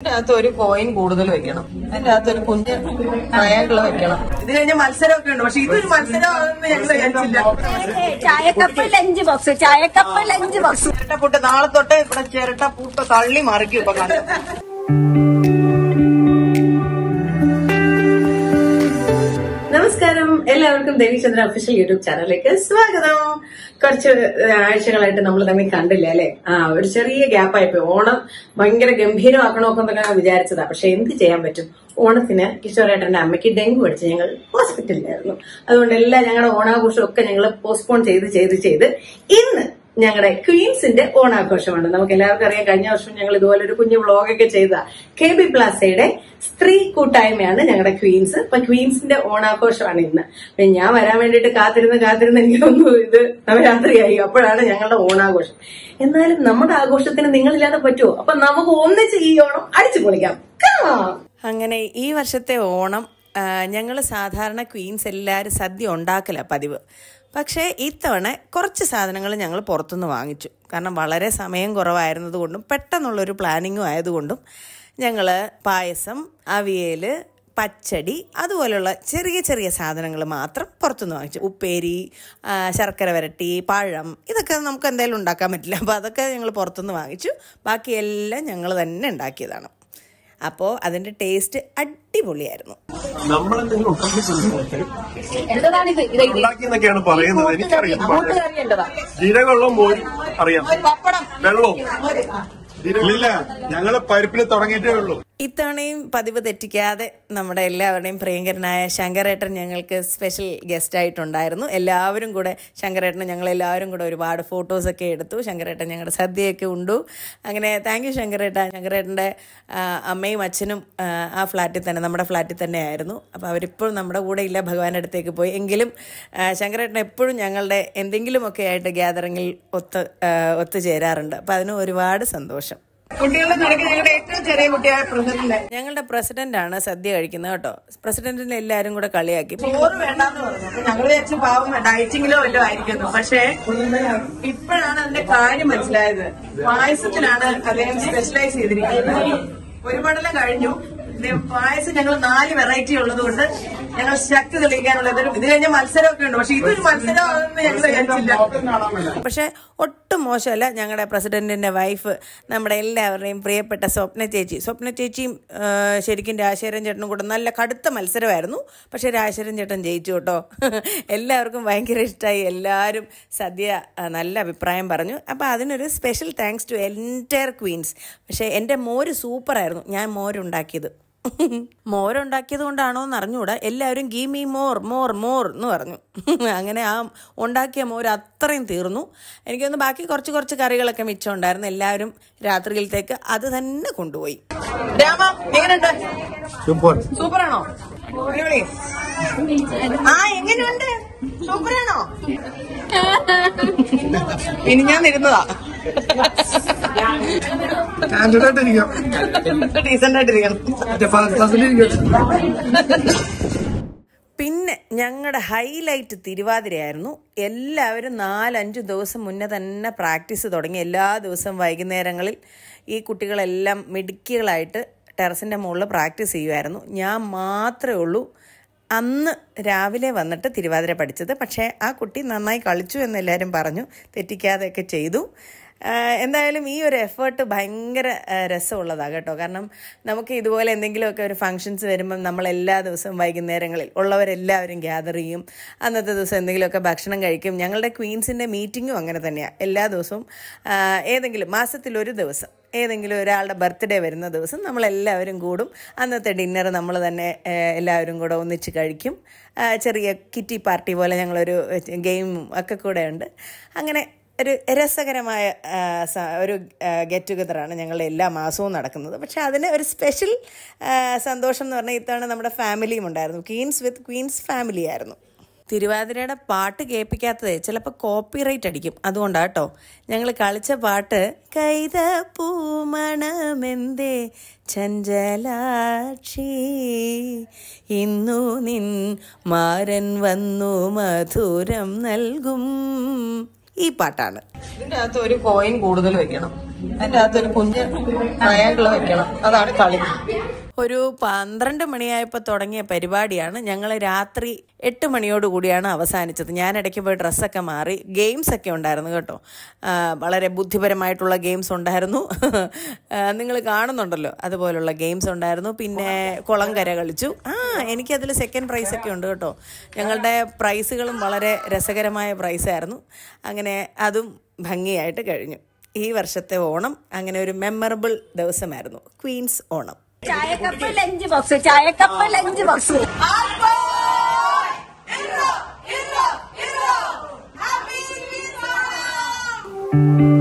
അതിനകത്ത് ഒരു കോയിൻ കൂടുതൽ വെക്കണം അതിന്റെ അകത്ത് ഒരു കുഞ്ഞ് ട്രയാങ്കിൾ വെക്കണം ഇത് കഴിഞ്ഞ മത്സരമൊക്കെ ഉണ്ട് പക്ഷെ ഇതൊരു മത്സരമാണെന്ന് ഞങ്ങൾ ചായക്കപ്പ് ലഞ്ച് ബോക്സ് ചായക്കപ്പ് ലഞ്ച് ബോക്സ് ചിരട്ട ചിരട്ടപ്പൂട്ട് നാളെ തൊട്ട് ഇവിടെ ചിരട്ടപ്പൂട്ട് തള്ളി മറിക്കും ഇപ്പൊ കണ്ടത് എല്ലാവർക്കും ദേവിചന്ദ്ര ഒഫീഷ്യൽ യൂട്യൂബ് ചാനലിലേക്ക് സ്വാഗതം കുറച്ച് ആഴ്ചകളായിട്ട് നമ്മൾ തമ്മിൽ കണ്ടില്ല അല്ലെ ആ ഒരു ചെറിയ ഗ്യാപ്പ് ഓണം ഭയങ്കര ഗംഭീരമാക്കണോക്കെ എന്നൊക്കെ വിചാരിച്ചതാ പക്ഷെ എന്ത് ചെയ്യാൻ പറ്റും ഓണത്തിന് കിഷോരേട്ടന്റെ അമ്മയ്ക്ക് ഡെങ്കു പഠിച്ച് ഞങ്ങൾ ഹോസ്പിറ്റലിലായിരുന്നു അതുകൊണ്ട് എല്ലാ ഞങ്ങളുടെ ഓണാഘോഷമൊക്കെ ഞങ്ങൾ പോസ്റ്റ്പോൺ ചെയ്ത് ചെയ്ത് ചെയ്ത് ഇന്ന് ഞങ്ങളുടെ ക്വീൻസിന്റെ ഓണാഘോഷമാണ് നമുക്ക് എല്ലാവർക്കും അറിയാം കഴിഞ്ഞ വർഷം ഞങ്ങൾ ഇതുപോലെ ഒരു കുഞ്ഞു വ്ളോഗൊക്കെ ചെയ്ത കെ ബി പ്ലാസയുടെ സ്ത്രീ കൂട്ടായ്മയാണ് ഞങ്ങളുടെ ക്വീൻസ് അപ്പൊ ക്വീൻസിന്റെ ഓണാഘോഷമാണ് ഇന്ന് അപ്പൊ ഞാൻ വരാൻ വേണ്ടിയിട്ട് കാത്തിരുന്ന് കാത്തിരുന്ന് എനിക്കൊന്നും ഇത് നവരാത്രിയായി അപ്പോഴാണ് ഞങ്ങളുടെ ഓണാഘോഷം എന്നാലും നമ്മുടെ ആഘോഷത്തിന് നിങ്ങളില്ലാതെ പറ്റുമോ അപ്പൊ നമുക്ക് ഒന്നിച്ച് ഈ ഓണം അടിച്ചു പൊളിക്കാം അങ്ങനെ ഈ വർഷത്തെ ഓണം ഞങ്ങൾ സാധാരണ ക്വീൻസ് എല്ലാവരും സദ്യ ഉണ്ടാക്കല പതിവ് പക്ഷേ ഇത്തവണ കുറച്ച് സാധനങ്ങൾ ഞങ്ങൾ പുറത്തുനിന്ന് വാങ്ങിച്ചു കാരണം വളരെ സമയം കുറവായിരുന്നതുകൊണ്ടും പെട്ടെന്നുള്ളൊരു പ്ലാനിങ്ങും ആയതുകൊണ്ടും ഞങ്ങൾ പായസം അവിയൽ പച്ചടി അതുപോലെയുള്ള ചെറിയ ചെറിയ സാധനങ്ങൾ മാത്രം പുറത്തുനിന്ന് വാങ്ങിച്ചു ഉപ്പേരി ശർക്കര വരട്ടി പഴം ഇതൊക്കെ നമുക്ക് എന്തായാലും ഉണ്ടാക്കാൻ പറ്റില്ല അപ്പോൾ അതൊക്കെ ഞങ്ങൾ പുറത്തുനിന്ന് വാങ്ങിച്ചു ബാക്കിയെല്ലാം ഞങ്ങൾ തന്നെ ഉണ്ടാക്കിയതാണ് അപ്പോ അതിന്റെ ടേസ്റ്റ് അടിപൊളിയായിരുന്നു പറയുന്നത് എനിക്കറിയാം അറിയാം ഇല്ല ഞങ്ങള് പരിപ്പിൽ തുടങ്ങിയിട്ടേ ഉള്ളൂ ഇത്തവണയും പതിവ് തെറ്റിക്കാതെ നമ്മുടെ എല്ലാവരുടെയും പ്രിയങ്കരനായ ശങ്കരേട്ടൻ ഞങ്ങൾക്ക് സ്പെഷ്യൽ ഗസ്റ്റായിട്ടുണ്ടായിരുന്നു എല്ലാവരും കൂടെ ശങ്കരേട്ടൻ ഞങ്ങളെല്ലാവരും കൂടെ ഒരുപാട് ഫോട്ടോസൊക്കെ എടുത്തു ശങ്കരേട്ടൻ ഞങ്ങളുടെ സദ്യയൊക്കെ ഉണ്ടു അങ്ങനെ താങ്ക് യു ശങ്കരേട്ട ശങ്കരേട്ടൻ്റെ അമ്മയും അച്ഛനും ആ ഫ്ലാറ്റിൽ തന്നെ നമ്മുടെ ഫ്ലാറ്റിൽ തന്നെ ആയിരുന്നു അപ്പോൾ അവരിപ്പോഴും നമ്മുടെ കൂടെ ഇല്ല ഭഗവാന്റെ അടുത്തേക്ക് പോയി എങ്കിലും ശങ്കരേട്ടൻ എപ്പോഴും ഞങ്ങളുടെ എന്തെങ്കിലുമൊക്കെ ആയിട്ട് ഗ്യാതറിങ്ങിൽ ഒത്ത് ഒത്തുചേരാറുണ്ട് അപ്പോൾ അതിന് ഒരുപാട് സന്തോഷം ഞങ്ങളുടെ ഏറ്റവും ചെറിയ പ്രസിഡന്റ് ഞങ്ങളുടെ പ്രസിഡന്റ് ആണ് സദ്യ കഴിക്കുന്നത് കേട്ടോ പ്രസിഡന്റിനെ എല്ലാരും കൂടെ കളിയാക്കി ചോറ് വേണ്ടെന്ന് പറഞ്ഞു ആയിരിക്കുന്നു പക്ഷേ ഇപ്പോഴാണ് അതിന്റെ കാര്യം മനസ്സിലായത് പായസത്തിലാണ് അദ്ദേഹം സ്പെഷ്യലൈസ് ചെയ്തിരിക്കുന്നത് ഒരു കഴിഞ്ഞു പായസം ഞങ്ങൾ നാല് വെറൈറ്റി ഉള്ളതുകൊണ്ട് ഞങ്ങൾ ശക്തി തെളിയിക്കാനുള്ള ഇത് കഴിഞ്ഞ മത്സരമൊക്കെ ഉണ്ട് പക്ഷെ ഇതൊരു മത്സരം പക്ഷെ ഒട്ടും മോശമല്ല ഞങ്ങളുടെ പ്രസിഡന്റിന്റെ വൈഫ് നമ്മുടെ എല്ലാവരുടെയും പ്രിയപ്പെട്ട സ്വപ്ന ചേച്ചി സ്വപ്ന ചേച്ചിയും ശരിക്കും രാശേരൻ ചേട്ടനും കൂടെ നല്ല കടുത്ത മത്സരമായിരുന്നു പക്ഷെ രാശേരൻ ചേട്ടൻ ജയിച്ചു കേട്ടോ എല്ലാവർക്കും ഭയങ്കര ഇഷ്ടമായി എല്ലാവരും സദ്യ നല്ല അഭിപ്രായം പറഞ്ഞു അപ്പോൾ അതിനൊരു special thanks to entire queens പക്ഷേ എൻ്റെ മോര് സൂപ്പറായിരുന്നു ഞാൻ മോരുണ്ടാക്കിയത് മോരുണ്ടാക്കിയത് കൊണ്ടാണോ എന്ന് അറിഞ്ഞുകൂടാ എല്ലാവരും മീ മോർ മോർ മോർ എന്ന് പറഞ്ഞു അങ്ങനെ ആ ഉണ്ടാക്കിയ മോര് അത്രയും തീർന്നു എനിക്കൊന്ന് ബാക്കി കുറച്ച് കുറച്ച് കറികളൊക്കെ മിച്ചം ഉണ്ടായിരുന്നു എല്ലാവരും രാത്രിയിലത്തേക്ക് അത് തന്നെ കൊണ്ടുപോയി സൂപ്പറാണോ ആ എങ്ങനെയുണ്ട് സൂപ്പറാണോ ഇനി ഞാൻ ഇരുന്നതാ പിന്നെ ഞങ്ങളുടെ ഹൈലൈറ്റ് തിരുവാതിരയായിരുന്നു എല്ലാവരും നാലഞ്ച് ദിവസം മുന്നേ തന്നെ പ്രാക്ടീസ് തുടങ്ങി എല്ലാ ദിവസവും വൈകുന്നേരങ്ങളിൽ ഈ കുട്ടികളെല്ലാം മിടുക്കികളായിട്ട് ടെറസിൻ്റെ മുകളിൽ പ്രാക്ടീസ് ചെയ്യുമായിരുന്നു ഞാൻ മാത്രമേ ഉള്ളൂ അന്ന് രാവിലെ വന്നിട്ട് തിരുവാതിര പഠിച്ചത് പക്ഷേ ആ കുട്ടി നന്നായി കളിച്ചു എന്നെല്ലാവരും പറഞ്ഞു തെറ്റിക്കാതെയൊക്കെ ചെയ്തു എന്തായാലും ഈ ഒരു എഫേർട്ട് ഭയങ്കര രസമുള്ളതാണ് കേട്ടോ കാരണം നമുക്ക് ഇതുപോലെ എന്തെങ്കിലുമൊക്കെ ഒരു ഫങ്ഷൻസ് വരുമ്പം നമ്മൾ എല്ലാ ദിവസവും വൈകുന്നേരങ്ങളിൽ ഉള്ളവരെല്ലാവരും ഗ്യാതർ ചെയ്യും അന്നത്തെ ദിവസം എന്തെങ്കിലുമൊക്കെ ഭക്ഷണം കഴിക്കും ഞങ്ങളുടെ ക്വീൻസിൻ്റെ മീറ്റിങ്ങും അങ്ങനെ തന്നെയാണ് എല്ലാ ദിവസവും ഏതെങ്കിലും മാസത്തിലൊരു ദിവസം ഏതെങ്കിലും ഒരാളുടെ ബർത്ത്ഡേ വരുന്ന ദിവസം നമ്മളെല്ലാവരും കൂടും അന്നത്തെ ഡിന്നർ നമ്മൾ തന്നെ എല്ലാവരും കൂടെ ഒന്നിച്ച് കഴിക്കും ചെറിയ കിറ്റി പാർട്ടി പോലെ ഞങ്ങളൊരു ഗെയിമും ഒക്കെ കൂടെ ഉണ്ട് അങ്ങനെ ഒരു രസകരമായ ഒരു ഗെറ്റ് ടുഗതറാണ് ഞങ്ങളുടെ എല്ലാ മാസവും നടക്കുന്നത് പക്ഷേ അതിന് ഒരു സ്പെഷ്യൽ സന്തോഷം എന്ന് പറഞ്ഞാൽ ഇത്തവണ നമ്മുടെ ഫാമിലിയും ഉണ്ടായിരുന്നു ക്വീൻസ് വിത്ത് ക്വീൻസ് ഫാമിലി ആയിരുന്നു തിരുവാതിരയുടെ പാട്ട് കേൾപ്പിക്കാത്തത് ചിലപ്പോൾ കോപ്പി റൈറ്റ് അടിക്കും കേട്ടോ ഞങ്ങൾ കളിച്ച പാട്ട് കൈത പൂമണമെന്തേ ചഞ്ചലാക്ഷി ഇന്നു നിൻ മാരൻ വന്നു മധുരം നൽകും ഈ പാട്ടാണ് ഇതിന്റെ അകത്ത് ഒരു കോയിൻ കൂടുതൽ വെക്കണം അതിന്റെ അകത്ത് ഒരു കുഞ്ഞ് ട്രയാങ്കിൾ വെക്കണം അതാണ് കളി ഒരു പന്ത്രണ്ട് മണിയായപ്പോൾ തുടങ്ങിയ പരിപാടിയാണ് ഞങ്ങൾ രാത്രി എട്ട് കൂടിയാണ് അവസാനിച്ചത് ഞാൻ ഇടയ്ക്ക് പോയി ഡ്രസ്സൊക്കെ മാറി ഗെയിംസ് ഒക്കെ ഉണ്ടായിരുന്നു കേട്ടോ വളരെ ബുദ്ധിപരമായിട്ടുള്ള ഗെയിംസ് ഉണ്ടായിരുന്നു നിങ്ങൾ കാണുന്നുണ്ടല്ലോ അതുപോലുള്ള ഗെയിംസ് ഉണ്ടായിരുന്നു പിന്നെ കുളം കര കളിച്ചു ആ എനിക്കതിൽ സെക്കൻഡ് പ്രൈസ് ഒക്കെ ഉണ്ട് കേട്ടോ ഞങ്ങളുടെ പ്രൈസുകളും വളരെ രസകരമായ പ്രൈസായിരുന്നു അങ്ങനെ അതും ഭംഗിയായിട്ട് കഴിഞ്ഞു ഈ വർഷത്തെ ഓണം അങ്ങനെ ഒരു മെമ്മറബിൾ ദിവസമായിരുന്നു ക്വീൻസ് ഓണം ചായക്കപ്പ് ലഞ്ച് ബോക്സ് ചായക്കപ്പ് ലഞ്ച് ബോക്സ് thank you